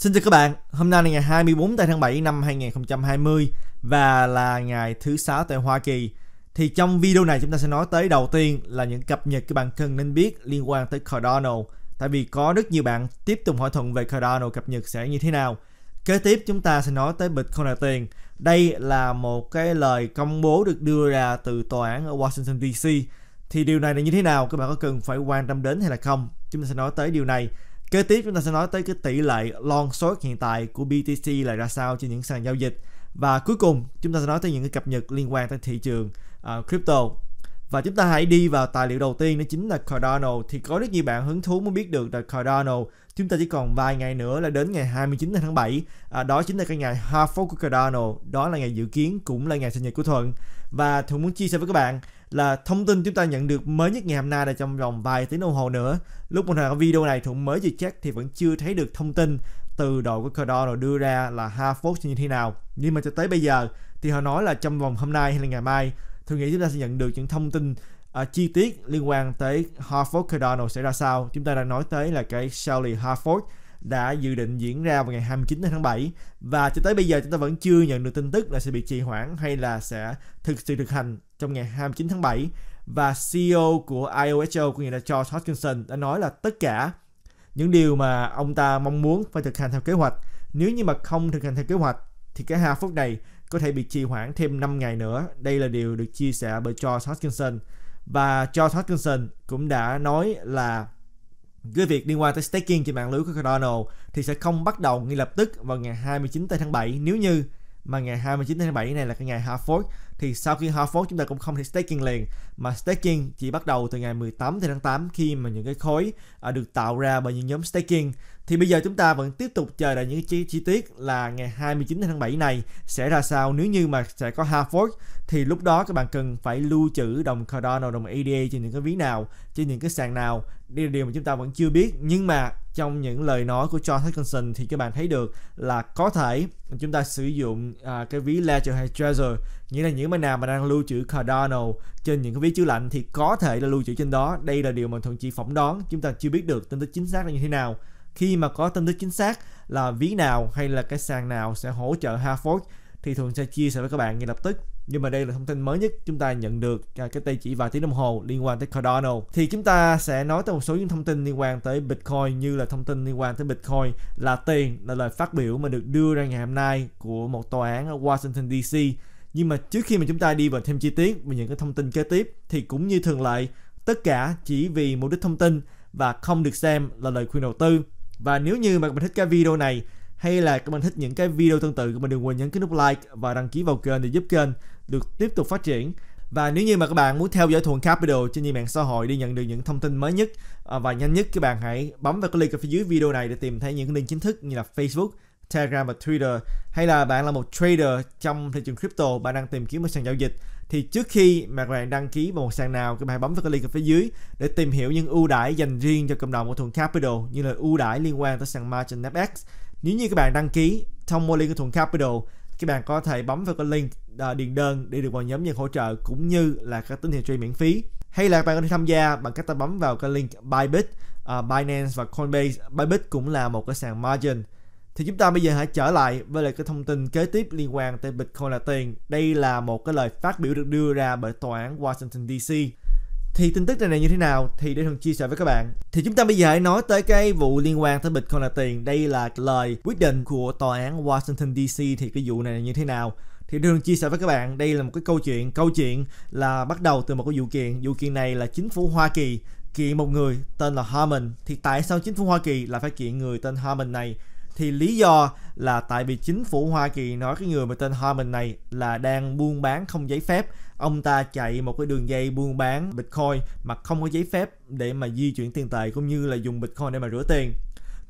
Xin chào các bạn, hôm nay là ngày 24 tháng 7 năm 2020 và là ngày thứ sáu tại Hoa Kỳ. Thì trong video này chúng ta sẽ nói tới đầu tiên là những cập nhật các bạn cần nên biết liên quan tới Cardano. Tại vì có rất nhiều bạn tiếp tục hỏi thuận về Cardano cập nhật sẽ như thế nào. Kế tiếp chúng ta sẽ nói tới Bitcoin là tiền. Đây là một cái lời công bố được đưa ra từ tòa án ở Washington DC. Thì điều này là như thế nào? Các bạn có cần phải quan tâm đến hay là không? Chúng ta sẽ nói tới điều này. Kế tiếp chúng ta sẽ nói tới cái tỷ lệ long short hiện tại của BTC là ra sao trên những sàn giao dịch và cuối cùng chúng ta sẽ nói tới những cái cập nhật liên quan tới thị trường uh, crypto và chúng ta hãy đi vào tài liệu đầu tiên đó chính là Cardano thì có rất nhiều bạn hứng thú muốn biết được là Cardano chúng ta chỉ còn vài ngày nữa là đến ngày 29 tháng 7 à, đó chính là cái ngày half fork của Cardano đó là ngày dự kiến cũng là ngày sinh nhật của Thuận và Thuận muốn chia sẻ với các bạn là thông tin chúng ta nhận được mới nhất ngày hôm nay là trong vòng vài tiếng đồng hồ nữa. Lúc mình làm video này Thuận mới vừa check thì vẫn chưa thấy được thông tin từ đội của rồi đưa ra là Harvard như thế nào. Nhưng mà cho tới bây giờ thì họ nói là trong vòng hôm nay hay là ngày mai tôi nghĩ chúng ta sẽ nhận được những thông tin uh, chi tiết liên quan tới Harvard Cardano sẽ ra sao. Chúng ta đang nói tới là cái Shelly Harvard đã dự định diễn ra vào ngày 29 tháng 7 và cho tới bây giờ chúng ta vẫn chưa nhận được tin tức là sẽ bị trì hoãn hay là sẽ thực sự thực hành trong ngày 29 tháng 7 và CEO của IOSO có nghĩa là George Hodgkinson đã nói là tất cả những điều mà ông ta mong muốn phải thực hành theo kế hoạch nếu như mà không thực hành theo kế hoạch thì cái hai phút này có thể bị trì hoãn thêm 5 ngày nữa. Đây là điều được chia sẻ bởi George Hodgkinson. Và George Hodgkinson cũng đã nói là cái việc liên quan tới staking trên mạng lưới của Cardano thì sẽ không bắt đầu ngay lập tức vào ngày 29 tháng 7 nếu như mà ngày 29 tháng 7 này là cái ngày hard fork thì sau khi hard fork chúng ta cũng không thể staking liền mà staking chỉ bắt đầu từ ngày 18 tháng 8 khi mà những cái khối à, được tạo ra bởi những nhóm staking thì bây giờ chúng ta vẫn tiếp tục chờ đợi những chi, chi tiết là ngày 29 tháng 7 này sẽ ra sao nếu như mà sẽ có Harvard thì lúc đó các bạn cần phải lưu trữ đồng Cardano, đồng ADA trên những cái ví nào, trên những cái sàn nào. Đây là điều mà chúng ta vẫn chưa biết nhưng mà trong những lời nói của John Hackinson thì các bạn thấy được là có thể chúng ta sử dụng à, cái ví Ledger hay Trezor nghĩa là những bên nào mà đang lưu trữ Cardano trên những cái ví chứa lạnh thì có thể là lưu trữ trên đó đây là điều mà thuận chỉ phỏng đoán chúng ta chưa biết được tin tức chính xác là như thế nào khi mà có tin tức chính xác là ví nào hay là cái sàn nào sẽ hỗ trợ HaFox thì thường sẽ chia sẻ với các bạn ngay lập tức nhưng mà đây là thông tin mới nhất chúng ta nhận được à, cái tay chỉ vài tiếng đồng hồ liên quan tới Cardano thì chúng ta sẽ nói tới một số những thông tin liên quan tới Bitcoin như là thông tin liên quan tới Bitcoin là tiền là lời phát biểu mà được đưa ra ngày hôm nay của một tòa án ở Washington DC nhưng mà trước khi mà chúng ta đi vào thêm chi tiết về những cái thông tin kế tiếp thì cũng như thường lệ tất cả chỉ vì mục đích thông tin và không được xem là lời khuyên đầu tư và nếu như mà các bạn thích cái video này hay là các bạn thích những cái video tương tự các bạn đừng quên nhấn cái nút like và đăng ký vào kênh để giúp kênh được tiếp tục phát triển. Và nếu như mà các bạn muốn theo dõi Thuận Capital trên những mạng xã hội để nhận được những thông tin mới nhất à, và nhanh nhất các bạn hãy bấm vào cái link ở phía dưới video này để tìm thấy những cái link chính thức như là Facebook, Telegram và Twitter hay là bạn là một trader trong thị trường crypto bạn đang tìm kiếm một sàn giao dịch thì trước khi mà các bạn đăng ký vào một sàn nào các bạn bấm vào cái link ở phía dưới để tìm hiểu những ưu đãi dành riêng cho cộng đồng của Thuận Capital như là ưu đãi liên quan tới sàn Margin FX nếu như các bạn đăng ký thông qua link của Thuận Capital các bạn có thể bấm vào cái link uh, điền đơn để được vào nhóm nhận hỗ trợ cũng như là các tín hiệu trade miễn phí hay là bạn có thể tham gia bằng cách ta bấm vào cái link Bybit, uh, Binance và Coinbase. Bybit cũng là một cái sàn margin thì chúng ta bây giờ hãy trở lại với lại cái thông tin kế tiếp liên quan tới Bitcoin là tiền. Đây là một cái lời phát biểu được đưa ra bởi tòa án Washington DC. Thì tin tức này, này như thế nào thì để thường chia sẻ với các bạn. Thì chúng ta bây giờ hãy nói tới cái vụ liên quan tới Bitcoin là tiền. Đây là lời quyết định của tòa án Washington DC thì cái vụ này là như thế nào thì để đường chia sẻ với các bạn đây là một cái câu chuyện câu chuyện là bắt đầu từ một cái vụ kiện vụ kiện này là chính phủ Hoa Kỳ kiện một người tên là Harmon thì tại sao chính phủ Hoa Kỳ lại phải kiện người tên Harmon này thì lý do là tại vì chính phủ Hoa Kỳ nói cái người mà tên Harmon này là đang buôn bán không giấy phép ông ta chạy một cái đường dây buôn bán Bitcoin mà không có giấy phép để mà di chuyển tiền tệ cũng như là dùng Bitcoin để mà rửa tiền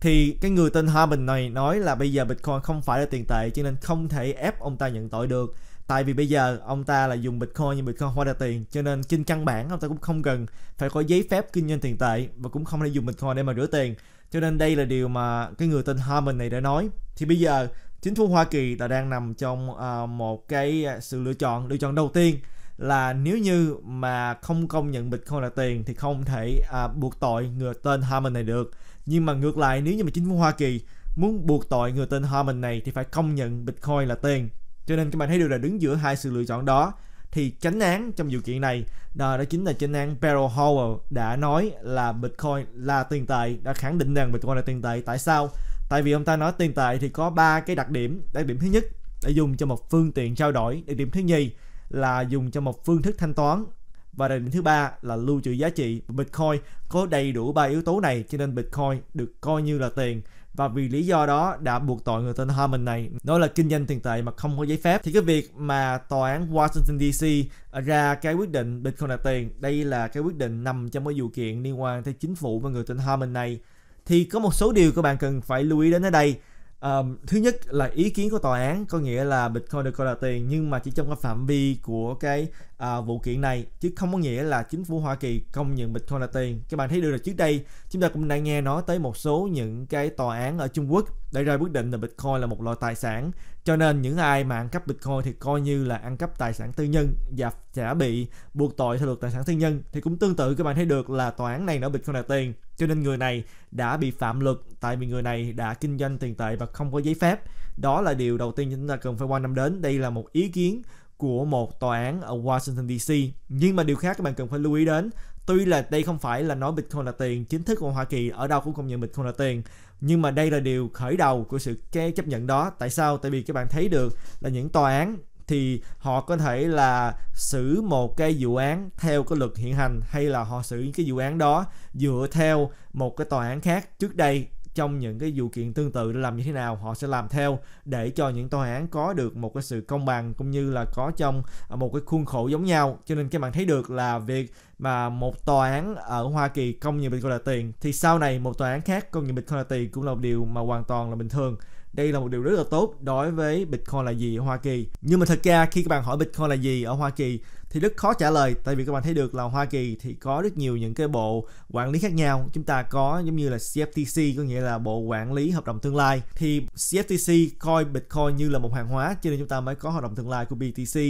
thì cái người tên Harbin này nói là bây giờ Bitcoin không phải là tiền tệ cho nên không thể ép ông ta nhận tội được tại vì bây giờ ông ta là dùng Bitcoin nhưng Bitcoin không ra tiền cho nên trên căn bản ông ta cũng không cần phải có giấy phép kinh doanh tiền tệ và cũng không thể dùng Bitcoin để mà rửa tiền cho nên đây là điều mà cái người tên Harmon này đã nói. Thì bây giờ chính phủ Hoa Kỳ đã đang nằm trong uh, một cái sự lựa chọn lựa chọn đầu tiên là nếu như mà không công nhận Bitcoin là tiền thì không thể à, buộc tội người tên Harmon này được. Nhưng mà ngược lại nếu như mà chính phủ Hoa Kỳ muốn buộc tội người tên Harmon này thì phải công nhận Bitcoin là tiền. Cho nên các bạn thấy được là đứng giữa hai sự lựa chọn đó thì chánh án trong vụ kiện này đó, đó chính là chánh án barrow Howell đã nói là Bitcoin là tiền tệ đã khẳng định rằng Bitcoin là tiền tệ tại sao tại vì ông ta nói tiền tệ thì có ba cái đặc điểm đặc điểm thứ nhất để dùng cho một phương tiện trao đổi đặc điểm thứ nhì là dùng cho một phương thức thanh toán và đặc điểm thứ ba là lưu trữ giá trị Bitcoin có đầy đủ ba yếu tố này cho nên Bitcoin được coi như là tiền và vì lý do đó đã buộc tội người tên Harmon này nói là kinh doanh tiền tệ mà không có giấy phép thì cái việc mà tòa án Washington DC ra cái quyết định bịt không nạp tiền đây là cái quyết định nằm trong cái vụ kiện liên quan tới chính phủ và người tên Harmon này thì có một số điều các bạn cần phải lưu ý đến ở đây Um, thứ nhất là ý kiến của tòa án có nghĩa là Bitcoin được coi là tiền nhưng mà chỉ trong cái phạm vi của cái uh, vụ kiện này chứ không có nghĩa là chính phủ Hoa Kỳ công nhận Bitcoin là tiền. Các bạn thấy được là trước đây chúng ta cũng đã nghe nói tới một số những cái tòa án ở Trung Quốc đã ra quyết định là Bitcoin là một loại tài sản cho nên những ai mà ăn cắp Bitcoin thì coi như là ăn cắp tài sản tư nhân và sẽ bị buộc tội theo luật tài sản tư nhân thì cũng tương tự các bạn thấy được là tòa án này nó Bitcoin là tiền cho nên người này đã bị phạm luật tại vì người này đã kinh doanh tiền tệ và không có giấy phép. Đó là điều đầu tiên chúng ta cần phải quan tâm đến. Đây là một ý kiến của một tòa án ở Washington DC. Nhưng mà điều khác các bạn cần phải lưu ý đến, tuy là đây không phải là nói Bitcoin là tiền chính thức của Hoa Kỳ ở đâu cũng công nhận Bitcoin là tiền, nhưng mà đây là điều khởi đầu của sự cái chấp nhận đó. Tại sao? Tại vì các bạn thấy được là những tòa án thì họ có thể là xử một cái vụ án theo cái luật hiện hành hay là họ xử cái vụ án đó dựa theo một cái tòa án khác trước đây trong những cái vụ kiện tương tự để làm như thế nào họ sẽ làm theo để cho những tòa án có được một cái sự công bằng cũng như là có trong một cái khuôn khổ giống nhau cho nên các bạn thấy được là việc mà một tòa án ở Hoa Kỳ công nhận Bitcoin là tiền thì sau này một tòa án khác công nhận Bitcoin là tiền cũng là một điều mà hoàn toàn là bình thường đây là một điều rất là tốt đối với Bitcoin là gì ở Hoa Kỳ. Nhưng mà thật ra khi các bạn hỏi Bitcoin là gì ở Hoa Kỳ thì rất khó trả lời tại vì các bạn thấy được là Hoa Kỳ thì có rất nhiều những cái bộ quản lý khác nhau. Chúng ta có giống như là CFTC có nghĩa là bộ quản lý hợp đồng tương lai thì CFTC coi Bitcoin như là một hàng hóa cho nên chúng ta mới có hợp đồng tương lai của BTC.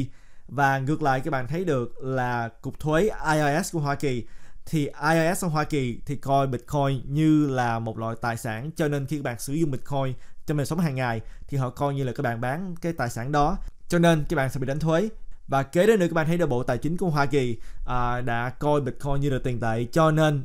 Và ngược lại các bạn thấy được là cục thuế IRS của Hoa Kỳ thì IRS ở Hoa Kỳ thì coi Bitcoin như là một loại tài sản cho nên khi các bạn sử dụng Bitcoin cho mình sống hàng ngày thì họ coi như là các bạn bán cái tài sản đó cho nên các bạn sẽ bị đánh thuế và kế đến nữa các bạn thấy là bộ tài chính của hoa kỳ à, đã coi bitcoin như là tiền tệ cho nên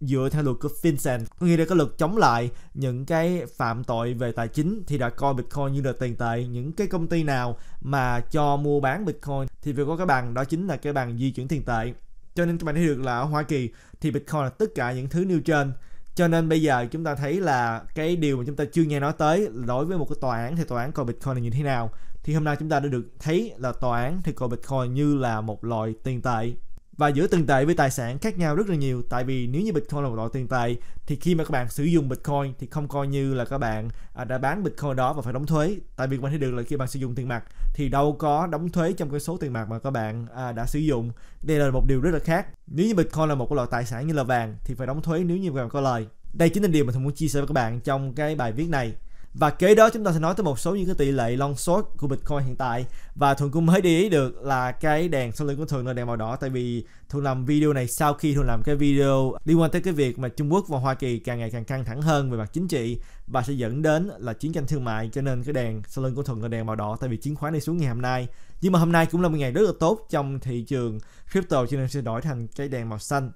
dựa theo luật của FinCEN, có nghĩa là cái luật chống lại những cái phạm tội về tài chính thì đã coi Bitcoin như là tiền tệ. Những cái công ty nào mà cho mua bán Bitcoin thì việc có cái bằng đó chính là cái bằng di chuyển tiền tệ. Cho nên các bạn thấy được là ở Hoa Kỳ thì Bitcoin là tất cả những thứ nêu trên cho nên bây giờ chúng ta thấy là cái điều mà chúng ta chưa nghe nói tới đối với một cái tòa án thì tòa án coi bitcoin là như thế nào thì hôm nay chúng ta đã được thấy là tòa án thì coi bitcoin như là một loại tiền tệ và giữa tiền tệ với tài sản khác nhau rất là nhiều tại vì nếu như bitcoin là một loại tiền tệ thì khi mà các bạn sử dụng bitcoin thì không coi như là các bạn à, đã bán bitcoin đó và phải đóng thuế tại vì các bạn thấy được là khi bạn sử dụng tiền mặt thì đâu có đóng thuế trong cái số tiền mặt mà các bạn à, đã sử dụng đây là một điều rất là khác nếu như bitcoin là một loại tài sản như là vàng thì phải đóng thuế nếu như các bạn có lời đây chính là điều mà tôi muốn chia sẻ với các bạn trong cái bài viết này và kế đó chúng ta sẽ nói tới một số những cái tỷ lệ long short của Bitcoin hiện tại Và thường cũng mới để ý được là cái đèn sau lưng của thường là đèn màu đỏ Tại vì thường làm video này sau khi thường làm cái video liên quan tới cái việc mà Trung Quốc và Hoa Kỳ càng ngày càng căng thẳng hơn về mặt chính trị Và sẽ dẫn đến là chiến tranh thương mại cho nên cái đèn sau lưng của thường là đèn màu đỏ Tại vì chứng khoán đi xuống ngày hôm nay Nhưng mà hôm nay cũng là một ngày rất là tốt trong thị trường crypto cho nên sẽ đổi thành cái đèn màu xanh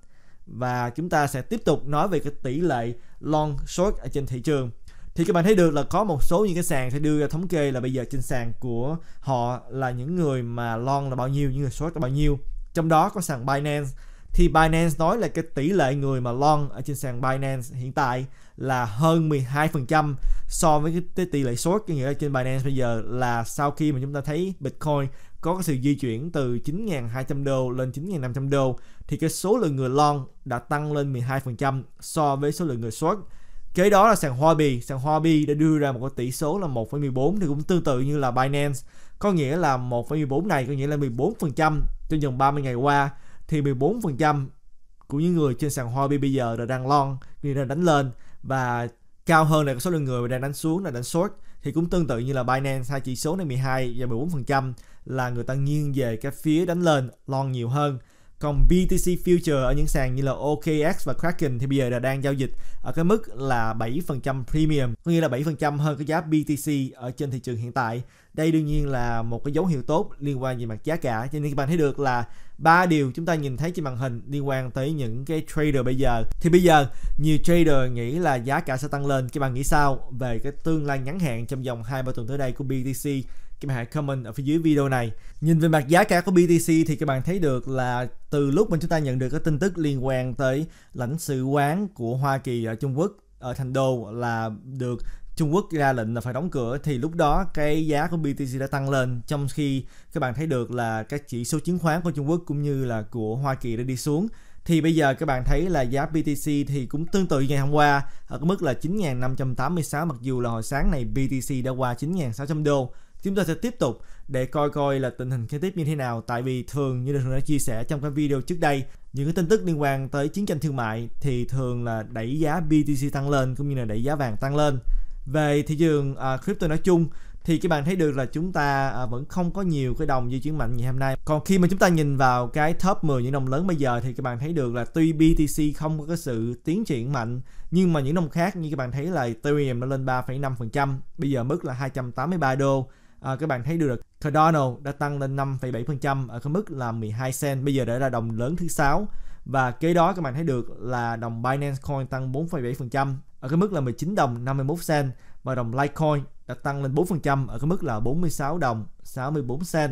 và chúng ta sẽ tiếp tục nói về cái tỷ lệ long short ở trên thị trường thì các bạn thấy được là có một số những cái sàn sẽ đưa ra thống kê là bây giờ trên sàn của họ là những người mà long là bao nhiêu những người short là bao nhiêu trong đó có sàn Binance thì Binance nói là cái tỷ lệ người mà long ở trên sàn Binance hiện tại là hơn 12% so với cái tỷ lệ short có nghĩa là trên Binance bây giờ là sau khi mà chúng ta thấy Bitcoin có cái sự di chuyển từ 9.200 đô lên 9.500 đô thì cái số lượng người long đã tăng lên 12% so với số lượng người short Kế đó là sàn Huobi, sàn Huobi đã đưa ra một cái tỷ số là 1,14 thì cũng tương tự như là Binance, có nghĩa là 1,14 này có nghĩa là 14% trong vòng 30 ngày qua thì 14% của những người trên sàn Huobi bây giờ là đang long, người đang đánh lên và cao hơn là số lượng người đang đánh xuống là đánh short thì cũng tương tự như là Binance hai chỉ số này 12 và 14% là người ta nghiêng về cái phía đánh lên long nhiều hơn còn BTC Future ở những sàn như là OKX và Kraken thì bây giờ là đang giao dịch ở cái mức là 7% premium, có nghĩa là 7% hơn cái giá BTC ở trên thị trường hiện tại. Đây đương nhiên là một cái dấu hiệu tốt liên quan về mặt giá cả. Cho nên các bạn thấy được là ba điều chúng ta nhìn thấy trên màn hình liên quan tới những cái trader bây giờ. Thì bây giờ nhiều trader nghĩ là giá cả sẽ tăng lên. Các bạn nghĩ sao về cái tương lai ngắn hạn trong vòng 2 3 tuần tới đây của BTC các bạn hãy comment ở phía dưới video này. Nhìn về mặt giá cả của BTC thì các bạn thấy được là từ lúc mình chúng ta nhận được cái tin tức liên quan tới lãnh sự quán của Hoa Kỳ ở Trung Quốc ở Thành Đô là được Trung Quốc ra lệnh là phải đóng cửa thì lúc đó cái giá của BTC đã tăng lên trong khi các bạn thấy được là các chỉ số chứng khoán của Trung Quốc cũng như là của Hoa Kỳ đã đi xuống thì bây giờ các bạn thấy là giá BTC thì cũng tương tự ngày hôm qua ở mức là 9.586 mặc dù là hồi sáng này BTC đã qua 9.600 đô chúng ta sẽ tiếp tục để coi coi là tình hình kế tiếp như thế nào tại vì thường như thường đã chia sẻ trong các video trước đây những cái tin tức liên quan tới chiến tranh thương mại thì thường là đẩy giá BTC tăng lên cũng như là đẩy giá vàng tăng lên về thị trường à, crypto nói chung thì các bạn thấy được là chúng ta à, vẫn không có nhiều cái đồng di chuyển mạnh ngày hôm nay còn khi mà chúng ta nhìn vào cái top 10 những đồng lớn bây giờ thì các bạn thấy được là tuy BTC không có cái sự tiến triển mạnh nhưng mà những đồng khác như các bạn thấy là Ethereum nó lên 3,5% bây giờ mức là 283 đô à, các bạn thấy được Cardano đã tăng lên 5,7% ở cái mức là 12 cent bây giờ đã là đồng lớn thứ sáu và kế đó các bạn thấy được là đồng Binance Coin tăng 4,7% ở cái mức là 19 đồng 51 cent và đồng Litecoin đã tăng lên 4% ở cái mức là 46 đồng 64 cent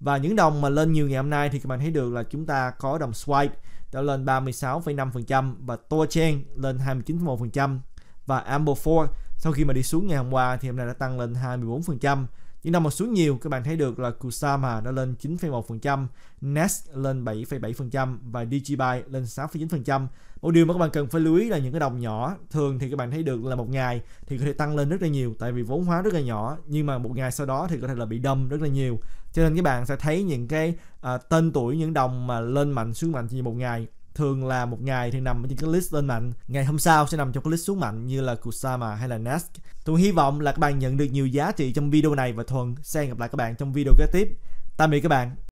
và những đồng mà lên nhiều ngày hôm nay thì các bạn thấy được là chúng ta có đồng Swipe đã lên 36,5% và Tochain lên 29,1% và Amber 4 sau khi mà đi xuống ngày hôm qua thì hôm nay đã tăng lên 24% nhưng đồng một xuống nhiều, các bạn thấy được là Kusama đã lên 9,1%, Nest lên 7,7% và Digibyte lên 6,9%. Một điều mà các bạn cần phải lưu ý là những cái đồng nhỏ thường thì các bạn thấy được là một ngày thì có thể tăng lên rất là nhiều tại vì vốn hóa rất là nhỏ nhưng mà một ngày sau đó thì có thể là bị đâm rất là nhiều cho nên các bạn sẽ thấy những cái à, tên tuổi những đồng mà lên mạnh xuống mạnh chỉ một ngày thường là một ngày thì nằm trên cái list lên mạnh ngày hôm sau sẽ nằm trong cái list xuống mạnh như là Kusama hay là Nask tôi hy vọng là các bạn nhận được nhiều giá trị trong video này và Thuần sẽ gặp lại các bạn trong video kế tiếp tạm biệt các bạn